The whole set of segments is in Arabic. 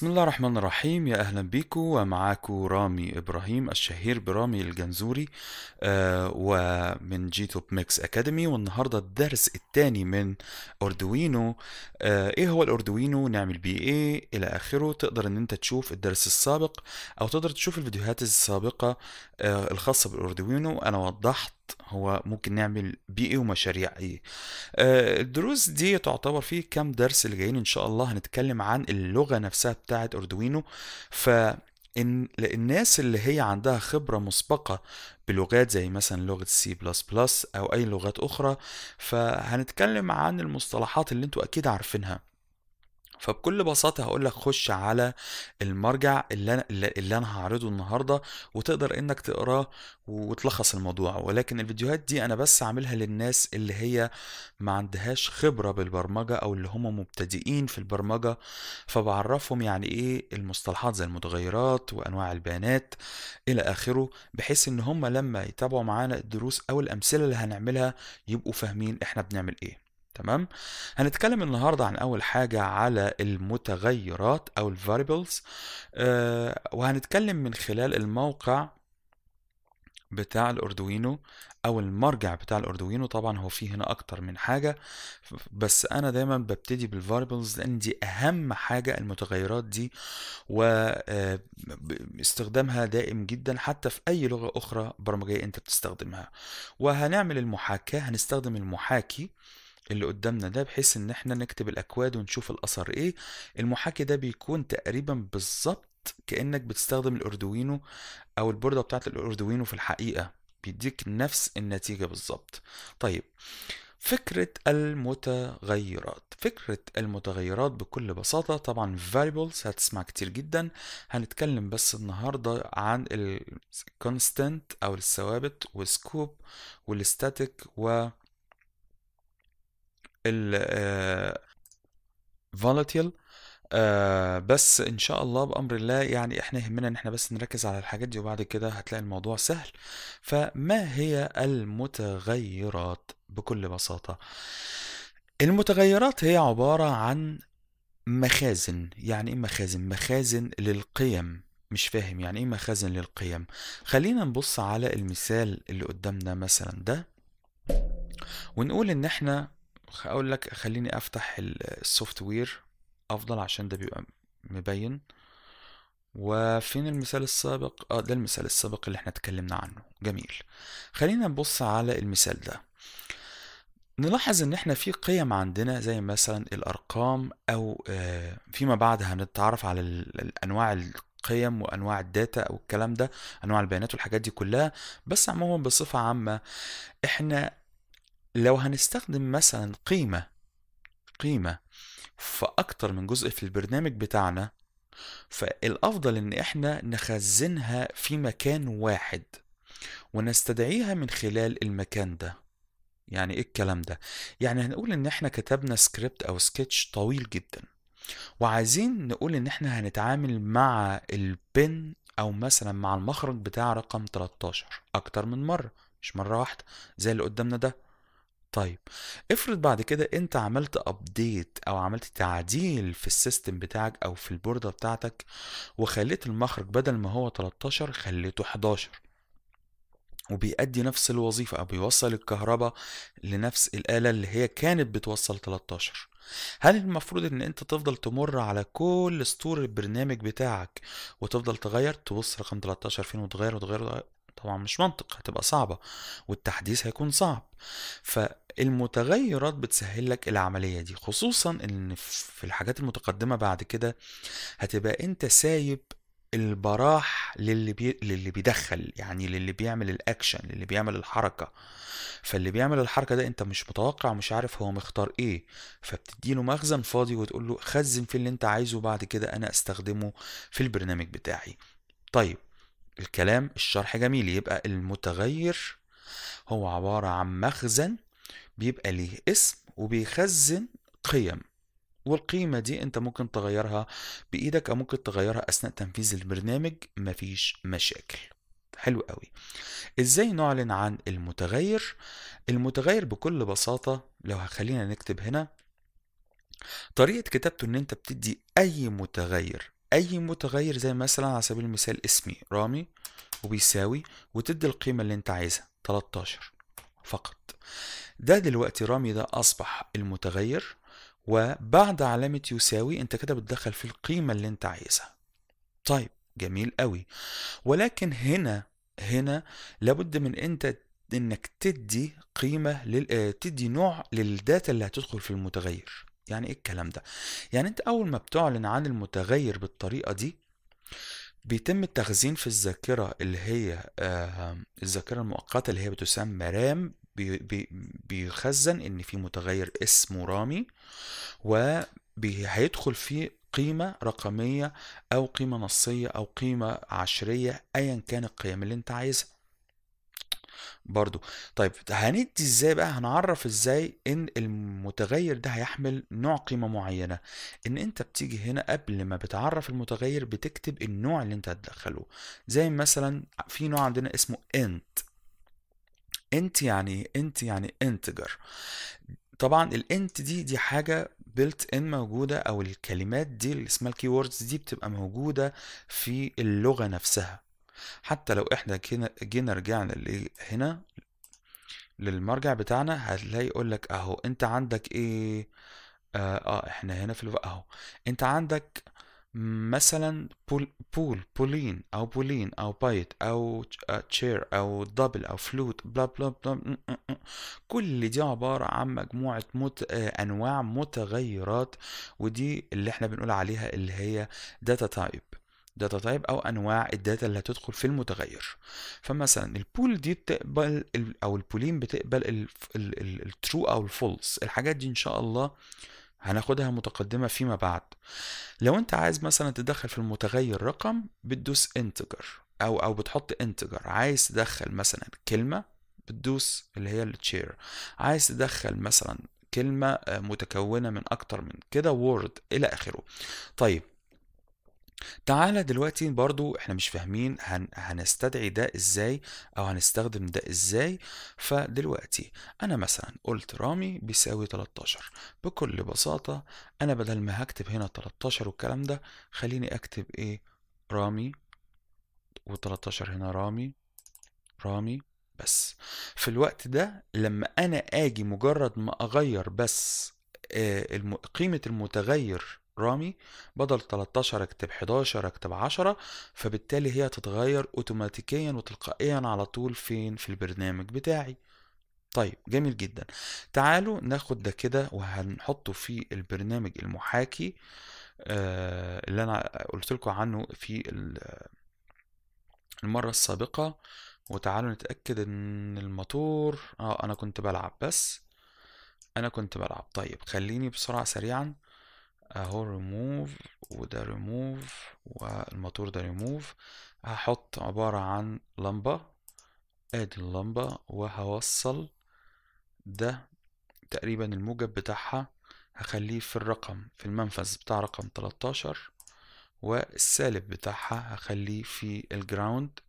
بسم الله الرحمن الرحيم يا أهلا بيكم ومعاكم رامي إبراهيم الشهير برامي الجنزوري آه ومن جي توب ميكس أكاديمي والنهاردة الدرس الثاني من أردوينو آه إيه هو الأردوينو نعمل بيه إيه إلى آخره تقدر إن أنت تشوف الدرس السابق أو تقدر تشوف الفيديوهات السابقة آه الخاصة بالأردوينو أنا وضحت هو ممكن نعمل بيئي ومشاريع ايه آه، الدروس دي تعتبر فيه كام درس اللي جايين ان شاء الله هنتكلم عن اللغه نفسها بتاعه اردوينو ف الناس اللي هي عندها خبرة مسبقة بلغات زي مثلا لغة سي بلس بلس أو أي لغات أخرى فهنتكلم عن المصطلحات اللي انتوا أكيد عارفينها فبكل بساطة هقول لك خش على المرجع اللي أنا, اللي أنا هعرضه النهاردة وتقدر إنك تقراه وتلخص الموضوع ولكن الفيديوهات دي أنا بس عاملها للناس اللي هي ما عندهاش خبرة بالبرمجة أو اللي هم مبتدئين في البرمجة فبعرفهم يعني إيه المصطلحات زي المتغيرات وأنواع البيانات إلى آخره بحيث إن هم لما يتابعوا معانا الدروس أو الأمثلة اللي هنعملها يبقوا فاهمين إحنا بنعمل إيه تمام هنتكلم النهارده عن اول حاجه على المتغيرات او الفاريبلز آه، وهنتكلم من خلال الموقع بتاع الاردوينو او المرجع بتاع الاردوينو طبعا هو فيه هنا اكتر من حاجه بس انا دايما ببتدي بالفاربلز لان دي اهم حاجه المتغيرات دي واستخدامها آه، دائم جدا حتى في اي لغه اخرى برمجيه انت بتستخدمها وهنعمل المحاكاه هنستخدم المحاكي اللي قدامنا ده بحيث ان احنا نكتب الاكواد ونشوف الاثر ايه المحاكي ده بيكون تقريبا بالظبط كانك بتستخدم الاردوينو او البورده بتاعه الاردوينو في الحقيقه بيديك نفس النتيجه بالظبط طيب فكرة المتغيرات فكرة المتغيرات بكل بساطة طبعا variables هتسمع كتير جدا هنتكلم بس النهاردة عن الكونستنت constant أو الثوابت والسكوب والستاتيك و ال آه،, آه بس ان شاء الله بامر الله يعني احنا يهمنا ان احنا بس نركز على الحاجات دي وبعد كده هتلاقي الموضوع سهل فما هي المتغيرات بكل بساطه المتغيرات هي عباره عن مخازن يعني ايه مخازن مخازن للقيم مش فاهم يعني ايه مخازن للقيم خلينا نبص على المثال اللي قدامنا مثلا ده ونقول ان احنا هقول لك خليني افتح السوفت وير افضل عشان ده بيبقى مبين وفين المثال السابق اه ده المثال السابق اللي احنا اتكلمنا عنه جميل خلينا نبص على المثال ده نلاحظ ان احنا في قيم عندنا زي مثلا الارقام او آه، فيما بعد هنتعرف على انواع القيم وانواع الداتا او الكلام ده انواع البيانات والحاجات دي كلها بس عموما بصفه عامه احنا لو هنستخدم مثلا قيمة قيمة في أكتر من جزء في البرنامج بتاعنا فالأفضل إن إحنا نخزنها في مكان واحد ونستدعيها من خلال المكان ده يعني إيه الكلام ده؟ يعني هنقول إن إحنا كتبنا سكريبت أو سكتش طويل جدا وعايزين نقول إن إحنا هنتعامل مع البن أو مثلا مع المخرج بتاع رقم 13 أكتر من مرة مش مرة واحدة زي اللي قدامنا ده طيب افرض بعد كده انت عملت ابديت او عملت تعديل في السيستم بتاعك او في البوردة بتاعتك وخليت المخرج بدل ما هو 13 خليته 11 وبيأدي نفس الوظيفة او بيوصل الكهرباء لنفس الآلة اللي هي كانت بتوصل 13 هل المفروض ان انت تفضل تمر على كل سطور البرنامج بتاعك وتفضل تغير تبص رقم 13 فين وتغير وتغير, طبعا مش منطق هتبقى صعبة والتحديث هيكون صعب ف المتغيرات بتسهل لك العملية دي خصوصا ان في الحاجات المتقدمة بعد كده هتبقى انت سايب البراح للي بي... للي بيدخل يعني للي بيعمل الاكشن للي بيعمل الحركه فاللي بيعمل الحركه ده انت مش متوقع مش عارف هو مختار ايه فبتديله مخزن فاضي وتقول له خزن في اللي انت عايزه بعد كده انا استخدمه في البرنامج بتاعي طيب الكلام الشرح جميل يبقى المتغير هو عباره عن مخزن بيبقى ليه اسم وبيخزن قيم والقيمة دي انت ممكن تغيرها بإيدك أو ممكن تغيرها أثناء تنفيذ البرنامج مفيش مشاكل حلو قوي ازاي نعلن عن المتغير المتغير بكل بساطة لو هخلينا نكتب هنا طريقة كتابته ان انت بتدي اي متغير اي متغير زي مثلا على سبيل المثال اسمي رامي وبيساوي وتدي القيمة اللي انت عايزها 13 فقط ده دلوقتي رامي ده أصبح المتغير وبعد علامة يساوي أنت كده بتدخل في القيمة اللي أنت عايزها طيب جميل قوي ولكن هنا هنا لابد من أنت انك تدي قيمه لل... آه، تدي نوع للداتا اللي هتدخل في المتغير يعني ايه الكلام ده يعني انت اول ما بتعلن عن المتغير بالطريقه دي بيتم التخزين في الذاكره اللي هي آه، الذاكره المؤقته اللي هي بتسمى رام بي بيخزن ان في متغير اسمه رامي وهيدخل فيه قيمة رقمية أو قيمة نصية أو قيمة عشرية أيا كان القيم اللي أنت عايزها برضو طيب هندي ازاي بقى هنعرف ازاي ان المتغير ده هيحمل نوع قيمه معينه ان انت بتيجي هنا قبل ما بتعرف المتغير بتكتب النوع اللي انت هتدخله زي مثلا في نوع عندنا اسمه انت انت يعني انت يعني انتجر طبعا الانت دي دي حاجه بيلت ان موجوده او الكلمات دي اللي اسمها الكيوردز دي بتبقى موجوده في اللغه نفسها حتى لو احنا جينا رجعنا هنا للمرجع بتاعنا هتلاقي يقول لك اهو انت عندك ايه اه, آه احنا هنا في الو... اهو انت عندك مثلا بول بول بولين او بولين او بايت او تشير او دبل او فلوت بلا بلا بلا كل دي عباره عن مجموعه مت آه، انواع متغيرات ودي اللي احنا بنقول عليها اللي هي داتا تايب داتا تايب او انواع الداتا اللي هتدخل في المتغير فمثلا البول دي بتقبل او البولين بتقبل الترو او الفولس الحاجات دي ان شاء الله هناخدها متقدمة فيما بعد لو انت عايز مثلا تدخل في المتغير رقم بتدوس انتجر او او بتحط انتجر عايز تدخل مثلا كلمة بتدوس اللي هي التشير عايز تدخل مثلا كلمة آه، متكونة من اكتر من كده وورد الى اخره طيب تعالى دلوقتي برضو احنا مش فاهمين هن هنستدعي ده ازاي او هنستخدم ده ازاي فدلوقتي انا مثلا قلت رامي بيساوي 13 بكل بساطة انا بدل ما هكتب هنا 13 والكلام ده خليني اكتب ايه رامي و13 هنا رامي رامي بس في الوقت ده لما انا اجي مجرد ما اغير بس آه، قيمة المتغير رامي بدل 13 اكتب 11 اكتب 10 فبالتالي هي تتغير اوتوماتيكيا وتلقائيا على طول فين في البرنامج بتاعي طيب جميل جدا تعالوا ناخد ده كده وهنحطه في البرنامج المحاكي آه، اللي انا قلت لكم عنه في المرة السابقة وتعالوا نتأكد ان الموتور اه انا كنت بلعب بس انا كنت بلعب طيب خليني بسرعة سريعا اهو ريموف وده ريموف والموتور ده ريموف هحط عبارة عن لمبة ادي اللمبة وهوصل ده تقريبا الموجب بتاعها هخليه في الرقم في المنفذ بتاع رقم 13 والسالب بتاعها هخليه في الجراوند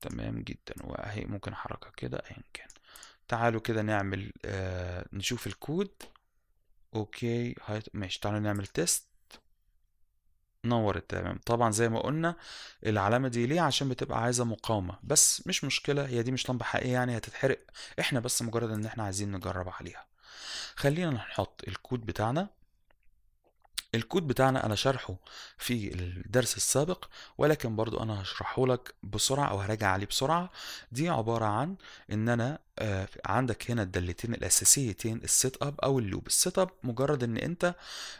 تمام جدا وهي ممكن حركة كده ايا كان تعالوا كده نعمل آه نشوف الكود اوكي هاي ماشي تعالوا نعمل تيست نورت تمام طبعا زي ما قلنا العلامة دي ليه عشان بتبقى عايزة مقاومة بس مش مشكلة هي دي مش لمبة حقيقية يعني هتتحرق احنا بس مجرد ان احنا عايزين نجرب عليها خلينا نحط الكود بتاعنا الكود بتاعنا انا شرحه في الدرس السابق ولكن برضو انا هشرحه لك بسرعه او هراجع عليه بسرعه دي عباره عن ان انا آه، عندك هنا الدالتين الاساسيتين السيت اب او اللوب السيت اب مجرد ان انت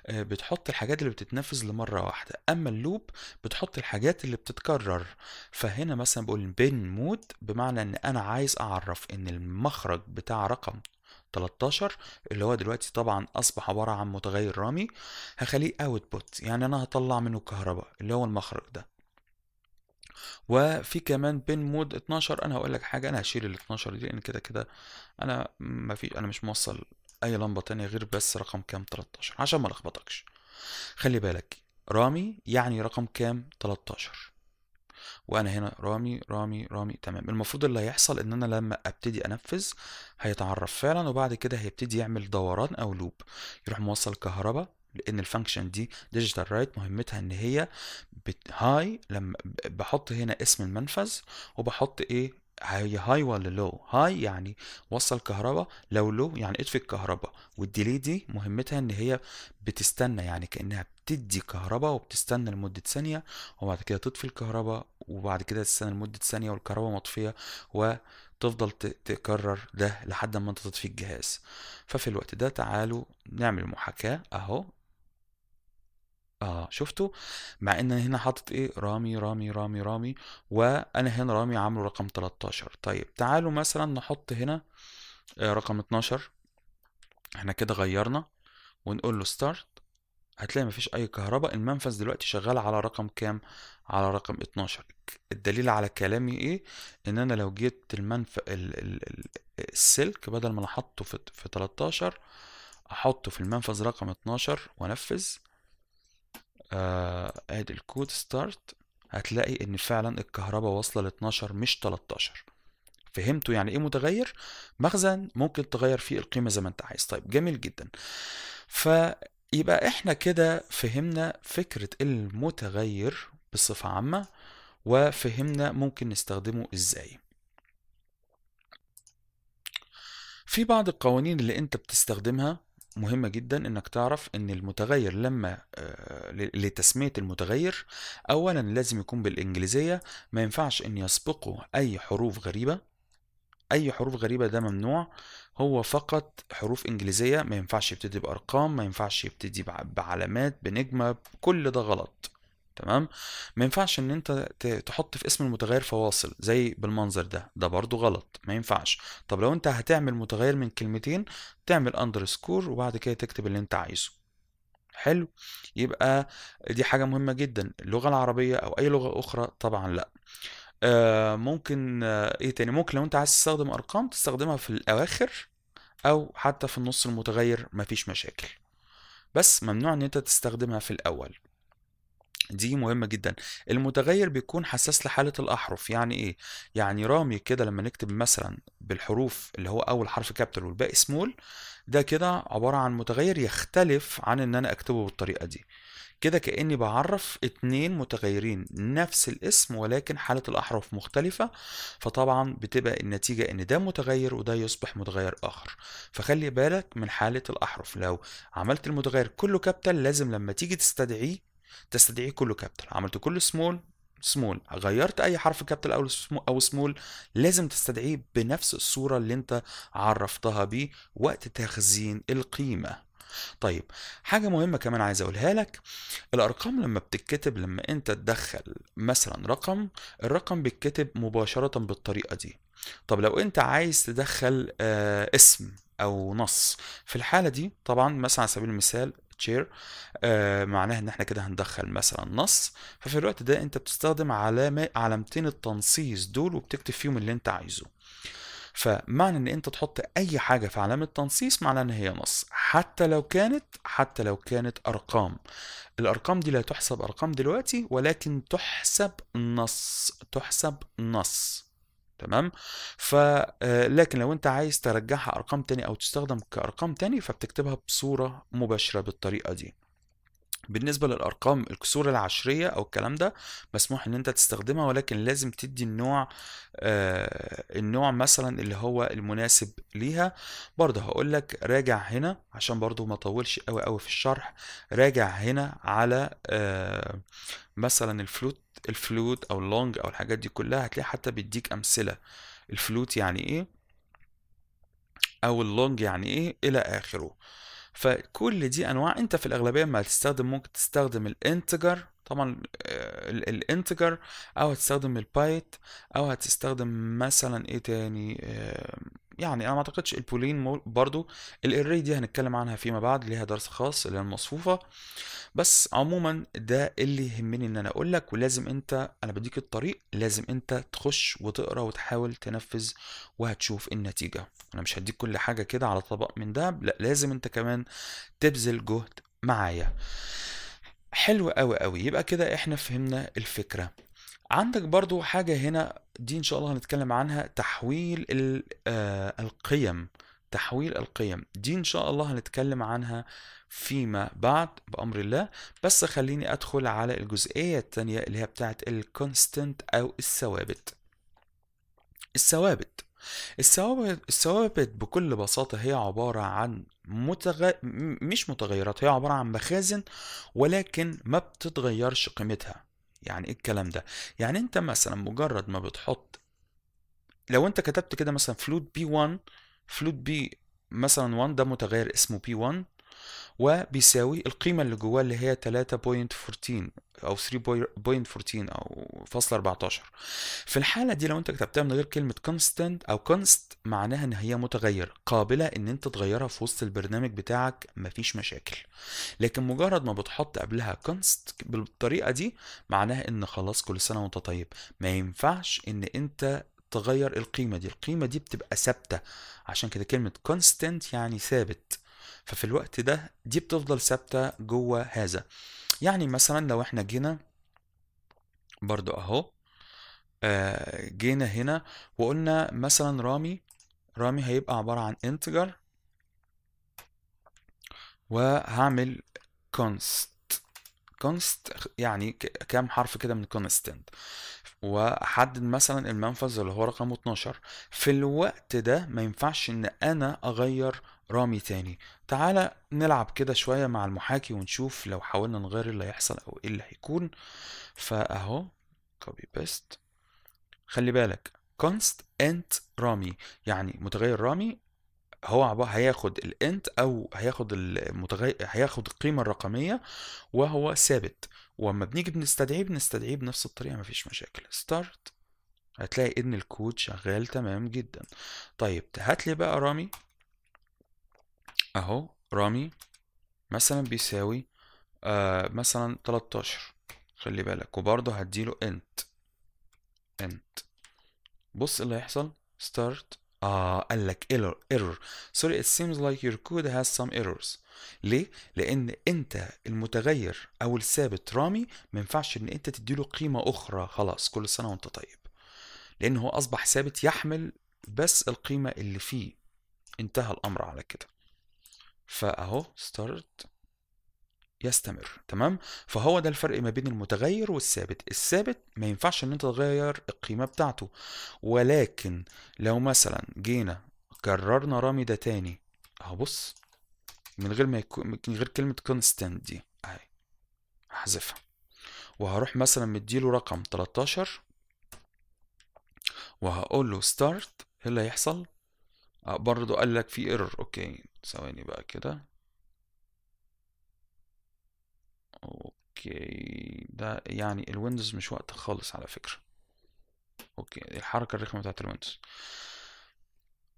آه، بتحط الحاجات اللي بتتنفذ لمره واحده اما اللوب بتحط الحاجات اللي بتتكرر فهنا مثلا بقول بين مود بمعنى ان انا عايز اعرف ان المخرج بتاع رقم 13 اللي هو دلوقتي طبعا اصبح عباره عن متغير رامي هخليه اوتبوت يعني انا هطلع منه الكهرباء اللي هو المخرج ده وفي كمان بين مود 12 انا هقول لك حاجه انا هشيل ال 12 دي لان كده كده انا ما في انا مش موصل اي لمبه تانية غير بس رقم كام 13 عشان ما لخبطكش خلي بالك رامي يعني رقم كام 13 وانا هنا رامي رامي رامي تمام المفروض اللي هيحصل ان انا لما ابتدي انفذ هيتعرف فعلا وبعد كده هيبتدي يعمل دوران او لوب يروح موصل كهرباء لان الفانكشن دي ديجيتال رايت مهمتها ان هي هاي لما بحط هنا اسم المنفذ وبحط ايه هي هاي ولا لو هاي يعني وصل كهرباء لو لو يعني اطفي الكهرباء والديلي دي مهمتها ان هي بتستنى يعني كانها بتدي كهرباء وبتستنى لمده ثانيه وبعد كده تطفي الكهرباء وبعد كده تستنى لمده ثانيه والكهرباء مطفيه وتفضل تكرر ده لحد ما انت تطفي الجهاز ففي الوقت ده تعالوا نعمل محاكاه اهو اه شفتوا مع ان هنا حاطط ايه رامي رامي رامي رامي وانا هنا رامي عامله رقم 13 طيب تعالوا مثلا نحط هنا آه، رقم 12 احنا كده غيرنا ونقول له ستارت هتلاقي مفيش اي كهرباء المنفذ دلوقتي شغال على رقم كام على رقم 12 الدليل على كلامي ايه ان انا لو جيت المنفذ السلك بدل ما انا احطه في 13 احطه في المنفذ رقم 12 وانفذ ادي آه، آه، الكود ستارت هتلاقي ان فعلا الكهرباء واصله ل 12 مش 13 فهمتوا يعني ايه متغير مخزن ممكن تغير فيه القيمه زي ما انت عايز طيب جميل جدا فيبقى احنا كده فهمنا فكره المتغير بصفه عامه وفهمنا ممكن نستخدمه ازاي في بعض القوانين اللي انت بتستخدمها مهمة جدا انك تعرف ان المتغير لما آه، لتسمية المتغير اولا لازم يكون بالانجليزية ما ينفعش ان يسبقه اي حروف غريبة اي حروف غريبة ده ممنوع هو فقط حروف انجليزية ما ينفعش يبتدي بارقام ما ينفعش يبتدي بعلامات بنجمة كل ده غلط تمام ما ينفعش ان انت تحط في اسم المتغير فواصل زي بالمنظر ده ده برضو غلط ما ينفعش طب لو انت هتعمل متغير من كلمتين تعمل اندرسكور وبعد كده تكتب اللي انت عايزه حلو يبقى دي حاجة مهمة جدا اللغة العربية او اي لغة اخرى طبعا لا آه ممكن آه ايه تاني ممكن لو انت عايز تستخدم ارقام تستخدمها في الاواخر او حتى في النص المتغير مفيش مشاكل بس ممنوع ان انت تستخدمها في الاول دي مهمة جدا المتغير بيكون حساس لحالة الأحرف يعني إيه؟ يعني رامي كده لما نكتب مثلا بالحروف اللي هو أول حرف كابيتال والباقي سمول ده كده عبارة عن متغير يختلف عن إن أنا أكتبه بالطريقة دي كده كأني بعرف اتنين متغيرين نفس الاسم ولكن حالة الأحرف مختلفة فطبعا بتبقى النتيجة إن ده متغير وده يصبح متغير آخر فخلي بالك من حالة الأحرف لو عملت المتغير كله كابتل لازم لما تيجي تستدعيه تستدعيه كله كابيتال عملته كله سمول سمول غيرت اي حرف كابيتال او او سمول لازم تستدعيه بنفس الصوره اللي انت عرفتها بيه وقت تخزين القيمه طيب حاجة مهمة كمان عايز أقولها لك الأرقام لما بتتكتب لما أنت تدخل مثلا رقم الرقم بيتكتب مباشرة بالطريقة دي طب لو أنت عايز تدخل آه اسم أو نص في الحالة دي طبعا مثلا على سبيل المثال تشير آه، معناها ان احنا كده هندخل مثلا نص ففي الوقت ده انت بتستخدم علامه علامتين التنصيص دول وبتكتب فيهم اللي انت عايزه فمعنى ان انت تحط اي حاجه في علامه تنصيص معناها ان هي نص حتى لو كانت حتى لو كانت ارقام الارقام دي لا تحسب ارقام دلوقتي ولكن تحسب نص تحسب نص تمام آه، لكن لو انت عايز ترجعها ارقام تاني او تستخدم كارقام تاني فبتكتبها بصوره مباشره بالطريقه دي بالنسبة للأرقام الكسور العشرية أو الكلام ده مسموح إن أنت تستخدمها ولكن لازم تدي النوع آه النوع مثلا اللي هو المناسب ليها برضه هقول لك راجع هنا عشان برضه ما أطولش أوي أوي في الشرح راجع هنا على آه مثلا الفلوت الفلوت أو اللونج أو الحاجات دي كلها هتلاقي حتى بيديك أمثلة الفلوت يعني إيه أو اللونج يعني إيه إلى آخره فكل دي انواع انت في الاغلبيه ما تستخدم ممكن تستخدم الانتجر طبعا آه، الانتجر او هتستخدم البايت او هتستخدم مثلا ايه تاني آه، يعني انا ما اعتقدش البولين برضو الاري دي هنتكلم عنها فيما بعد ليها درس خاص اللي هي المصفوفه بس عموما ده اللي يهمني ان انا اقول لك ولازم انت انا بديك الطريق لازم انت تخش وتقرا وتحاول تنفذ وهتشوف النتيجه انا مش هديك كل حاجه كده على طبق من ده لا لازم انت كمان تبذل جهد معايا حلو قوي قوي يبقى كده احنا فهمنا الفكره عندك برضو حاجة هنا دي إن شاء الله هنتكلم عنها تحويل آه، القيم تحويل القيم دي إن شاء الله هنتكلم عنها فيما بعد بأمر الله بس خليني أدخل على الجزئية التانية اللي هي بتاعت الكونستنت أو الثوابت الثوابت الثوابت الثوابت بكل بساطة هي عبارة عن متغ... مش متغيرات هي عبارة عن مخازن ولكن ما بتتغيرش قيمتها يعني ايه الكلام ده يعني انت مثلا مجرد ما بتحط لو انت كتبت كده مثلا فلوت بي 1 فلوت بي مثلا 1 ده متغير اسمه بي 1 وبيساوي القيمة اللي جواه اللي هي 3.14 او 3.14 او فاصلة 14 في الحالة دي لو انت كتبتها من غير كلمة كونستنت او كونست معناها ان هي متغيرة قابلة ان انت تغيرها في وسط البرنامج بتاعك مفيش مشاكل لكن مجرد ما بتحط قبلها كونست بالطريقة دي معناها ان خلاص كل سنة وانت طيب ما ينفعش ان انت تغير القيمة دي القيمة دي بتبقى ثابتة عشان كده كلمة كونستنت يعني ثابت ففي الوقت ده دي بتفضل ثابتة جوه هذا يعني مثلا لو احنا جينا برضو اهو آه جينا هنا وقلنا مثلا رامي رامي هيبقى عبارة عن انتجر وهعمل const const يعني كام حرف كده من constant واحدد مثلا المنفذ اللي هو رقم 12 في الوقت ده ما ينفعش ان انا اغير رامي تاني تعالى نلعب كده شوية مع المحاكي ونشوف لو حاولنا نغير اللي هيحصل او ايه اللي هيكون فاهو كوبي بيست خلي بالك const int رامي يعني متغير رامي هو هياخد الانت او هياخد المتغير هياخد القيمه الرقميه وهو ثابت واما بنيجي بنستدعيه بنستدعيه بنفس الطريقه مفيش مشاكل ستارت هتلاقي ان الكود شغال تمام جدا طيب هات لي بقى رامي اهو رامي مثلا بيساوي آه مثلا 13 خلي بالك وبرضه هديله انت انت بص إيه اللي هيحصل start اه قال لك ايرور ايرور سوري it seems like your code has some errors ليه لان انت المتغير او الثابت رامي ما ينفعش ان انت تديله قيمه اخرى خلاص كل سنه وانت طيب لان هو اصبح ثابت يحمل بس القيمه اللي فيه انتهى الامر على كده فاهو start يستمر تمام فهو ده الفرق ما بين المتغير والثابت الثابت ما ينفعش ان انت تغير القيمه بتاعته ولكن لو مثلا جينا كررنا رامي ده تاني اهو بص من غير ما يكون من غير كلمه كونستانت دي اهي هحذفها وهروح مثلا مديله رقم 13 وهقول له ستارت ايه اللي هيحصل آه، برضه قال لك في ايرور اوكي ثواني بقى كده اوكي ده يعني الويندوز مش وقت خالص على فكرة اوكي الحركة الرخمة بتاعت الويندوز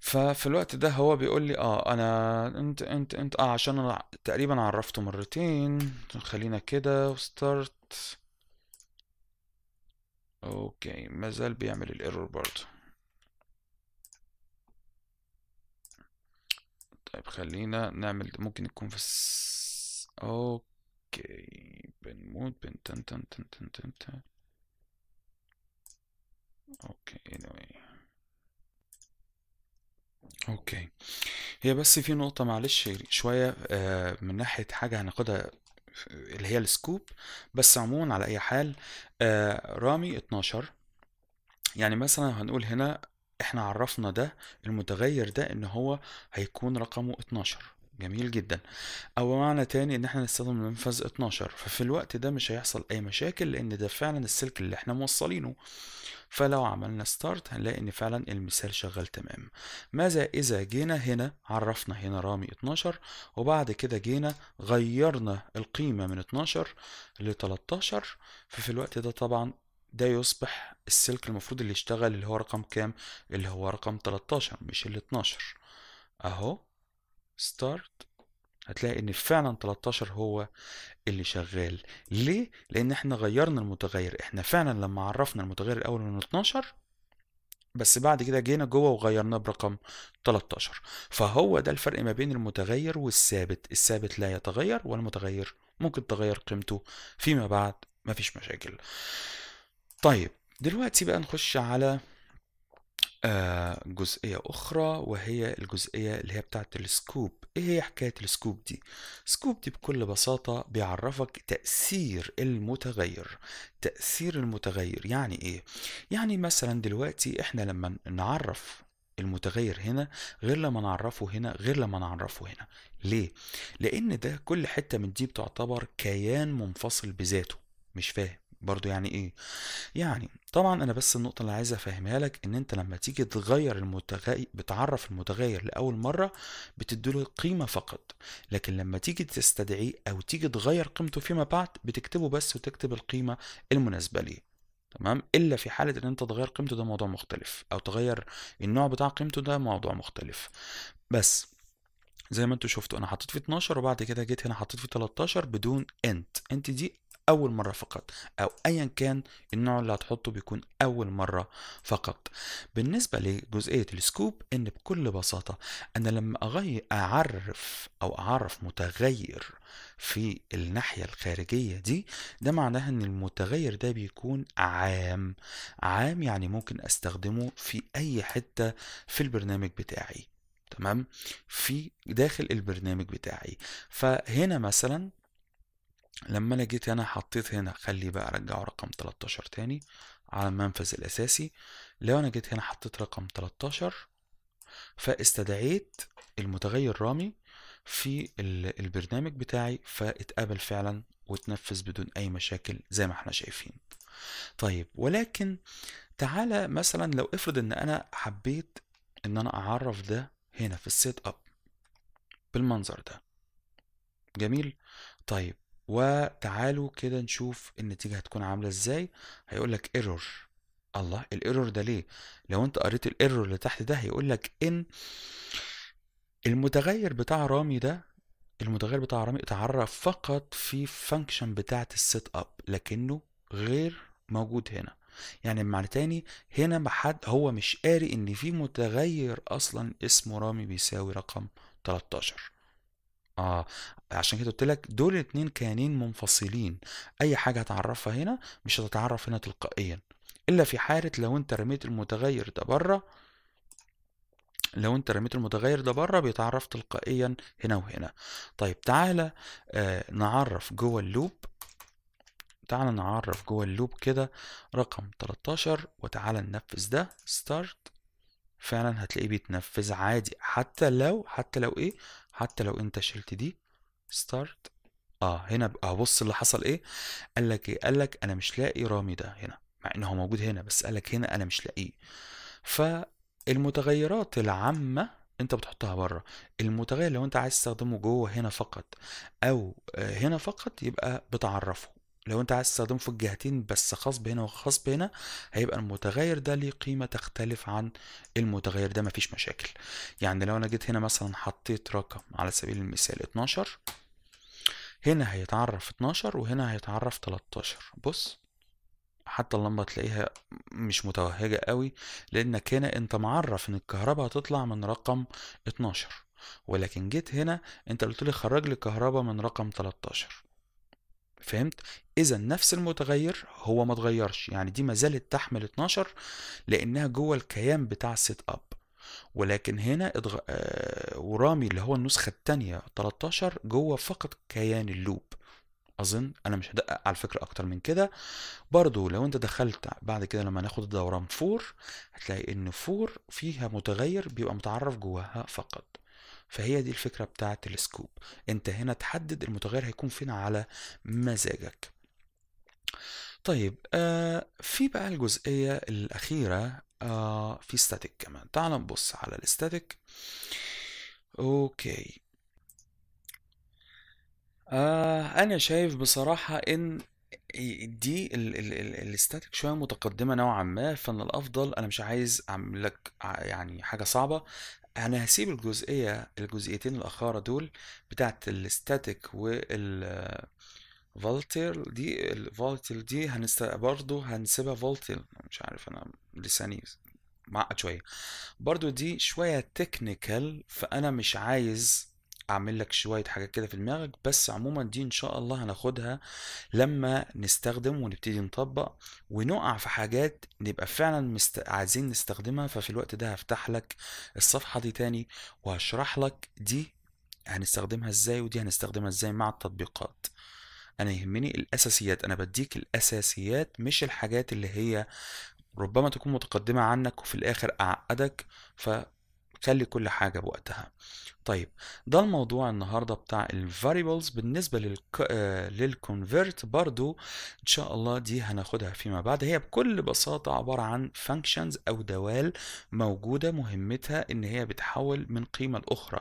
ففي الوقت ده هو بيقول لي اه انا انت انت انت اه عشان انا تقريبا عرفته مرتين خلينا كده وستارت اوكي مازال بيعمل الايرور برضه طيب خلينا نعمل ممكن يكون في الس... اوكي بنموت بن تن تن تن تن تن تن اوكي anyway. اوكي هي بس في نقطة معلش شوية آه، من ناحية حاجة هناخدها اللي هي السكوب بس عموما على اي حال آه، رامي 12 يعني مثلا هنقول هنا احنا عرفنا ده المتغير ده ان هو هيكون رقمه 12 جميل جدا او معنى تاني ان احنا نستخدم منفذ 12 ففي الوقت ده مش هيحصل اي مشاكل لان ده فعلا السلك اللي احنا موصلينه فلو عملنا ستارت هنلاقي ان فعلا المثال شغال تمام ماذا اذا جينا هنا عرفنا هنا رامي 12 وبعد كده جينا غيرنا القيمة من 12 ل 13 ففي الوقت ده طبعا ده يصبح السلك المفروض اللي يشتغل اللي هو رقم كام اللي هو رقم 13 مش ال 12 اهو ستارت هتلاقي ان فعلا 13 هو اللي شغال ليه لان احنا غيرنا المتغير احنا فعلا لما عرفنا المتغير الاول من 12 بس بعد كده جينا جوه وغيرناه برقم 13 فهو ده الفرق ما بين المتغير والثابت الثابت لا يتغير والمتغير ممكن تغير قيمته فيما بعد مفيش مشاكل طيب دلوقتي بقى نخش على آه، جزئية أخرى وهي الجزئية اللي هي بتاعت السكوب إيه هي حكاية السكوب دي؟ سكوب دي بكل بساطة بيعرفك تأثير المتغير تأثير المتغير يعني إيه؟ يعني مثلا دلوقتي إحنا لما نعرف المتغير هنا غير لما نعرفه هنا غير لما نعرفه هنا ليه؟ لأن ده كل حتة من دي بتعتبر كيان منفصل بذاته مش فاهم برضو يعني ايه يعني طبعا انا بس النقطه اللي عايز افهمها لك ان انت لما تيجي تغير المتغير بتعرف المتغير لاول مره بتديله قيمه فقط لكن لما تيجي تستدعيه او تيجي تغير قيمته فيما بعد بتكتبه بس وتكتب القيمه المناسبه ليه تمام الا في حاله ان انت تغير قيمته ده موضوع مختلف او تغير النوع بتاع قيمته ده موضوع مختلف بس زي ما انتوا شفتوا انا حطيت في 12 وبعد كده جيت هنا حطيت في 13 بدون انت انت دي أول مرة فقط أو أيا كان النوع اللي هتحطه بيكون أول مرة فقط بالنسبة لجزئية السكوب إن بكل بساطة أنا لما أغير أعرف أو أعرف متغير في الناحية الخارجية دي ده معناها ان المتغير ده بيكون عام عام يعني ممكن استخدمه في اي حتة في البرنامج بتاعي تمام في داخل البرنامج بتاعي فهنا مثلا لما انا جيت هنا حطيت هنا خلي بقى ارجع رقم 13 تاني على المنفذ الاساسي لو انا جيت هنا حطيت رقم 13 فاستدعيت المتغير رامي في البرنامج بتاعي فاتقبل فعلا وتنفذ بدون اي مشاكل زي ما احنا شايفين طيب ولكن تعالى مثلا لو افرض ان انا حبيت ان انا اعرف ده هنا في السيت اب بالمنظر ده جميل طيب وتعالوا كده نشوف النتيجة هتكون عاملة ازاي هيقولك ايرور الله الايرور ده ليه لو انت قريت الايرور اللي تحت ده هيقولك ان المتغير بتاع رامي ده المتغير بتاع رامي اتعرف فقط في فانكشن بتاعة السيت اب لكنه غير موجود هنا يعني بمعنى تاني هنا محد هو مش قاري ان في متغير اصلا اسمه رامي بيساوي رقم 13 اه عشان كده قلت لك دول اتنين كيانين منفصلين اي حاجه هتعرفها هنا مش هتتعرف هنا تلقائيا الا في حاله لو انت رميت المتغير ده بره لو انت رميت المتغير ده بره بيتعرف تلقائيا هنا وهنا طيب تعالى آه نعرف جوه اللوب تعالى نعرف جوه اللوب كده رقم 13 وتعالى ننفذ ده ستارت فعلا هتلاقيه بيتنفذ عادي حتى لو حتى لو ايه حتى لو انت شلت دي ستارت اه هنا بقى آه، بص اللي حصل ايه قال لك ايه قال لك انا مش لاقي رامي ده هنا مع ان هو موجود هنا بس قال لك هنا انا مش لاقيه فالمتغيرات العامه انت بتحطها بره المتغير لو انت عايز تستخدمه جوه هنا فقط او آه، هنا فقط يبقى بتعرفه لو انت عايز تستخدمه في الجهتين بس خاص بهنا وخاص بهنا هيبقى المتغير ده ليه قيمه تختلف عن المتغير ده مفيش مشاكل يعني لو انا جيت هنا مثلا حطيت رقم على سبيل المثال 12 هنا هيتعرف 12 وهنا هيتعرف 13 بص حتى اللمبه تلاقيها مش متوهجه قوي لانك هنا انت معرف ان الكهرباء هتطلع من رقم 12 ولكن جيت هنا انت قلت لي خرج لي الكهرباء من رقم 13 فهمت اذا نفس المتغير هو ما تغيرش يعني دي ما زالت تحمل 12 لانها جوه الكيان بتاع السيت اب ولكن هنا اضغ... آه... ورامي اللي هو النسخه الثانيه 13 جوه فقط كيان اللوب اظن انا مش هدقق على الفكره اكتر من كده برضو لو انت دخلت بعد كده لما ناخد الدوران فور هتلاقي ان فور فيها متغير بيبقى متعرف جواها فقط فهي دي الفكرة بتاعة السكوب انت هنا تحدد المتغير هيكون فين على مزاجك طيب آه في بقى الجزئية الأخيرة آه في ستاتيك كمان تعال نبص على الستاتيك اوكي آه انا شايف بصراحة ان دي الستاتيك شويه متقدمه نوعا ما فان الافضل انا مش عايز اعمل لك يعني حاجه صعبه انا هسيب الجزئيه الجزئيتين الاخاره دول بتاعه الستاتيك والفولتير دي الفولتير دي هنست برضو هنسيبها فولتير مش عارف انا لساني معقد شويه برضو دي شويه تكنيكال فانا مش عايز اعمل لك شويه حاجات كده في دماغك بس عموما دي ان شاء الله هناخدها لما نستخدم ونبتدي نطبق ونقع في حاجات نبقى فعلا مست... عايزين نستخدمها ففي الوقت ده هفتح لك الصفحه دي تاني وهشرح لك دي هنستخدمها ازاي ودي هنستخدمها ازاي مع التطبيقات انا يهمني الاساسيات انا بديك الاساسيات مش الحاجات اللي هي ربما تكون متقدمه عنك وفي الاخر اعقدك ف خلي كل حاجة بوقتها طيب ده الموضوع النهاردة بتاع الـ variables بالنسبة للك... آه، للconvert برضو ان شاء الله دي هناخدها فيما بعد هي بكل بساطة عبارة عن functions او دوال موجودة مهمتها ان هي بتحول من قيمة لاخرى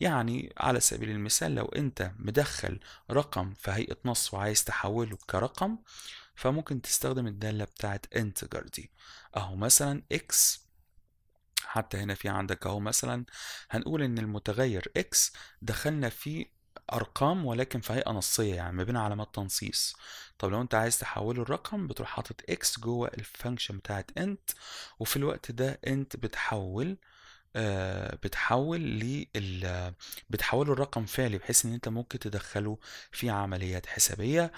يعني على سبيل المثال لو انت مدخل رقم في هيئة نص وعايز تحوله كرقم فممكن تستخدم الدالة بتاعت integer دي اهو مثلا x حتى هنا في عندك اهو مثلا هنقول ان المتغير x دخلنا فيه ارقام ولكن في هيئه نصيه يعني ما بين علامات تنصيص طب لو انت عايز تحوله الرقم بتروح حاطط x جوه الفانكشن بتاعت int وفي الوقت ده انت بتحول آه، بتحول لل بتحوله لرقم فعلي بحيث ان انت ممكن تدخله في عمليات حسابيه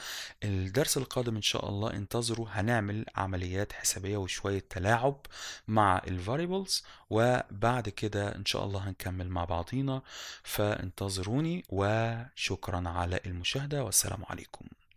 الدرس القادم ان شاء الله انتظروا هنعمل عمليات حسابيه وشويه تلاعب مع الفاريبلز وبعد كده ان شاء الله هنكمل مع بعضينا فانتظروني وشكرا على المشاهده والسلام عليكم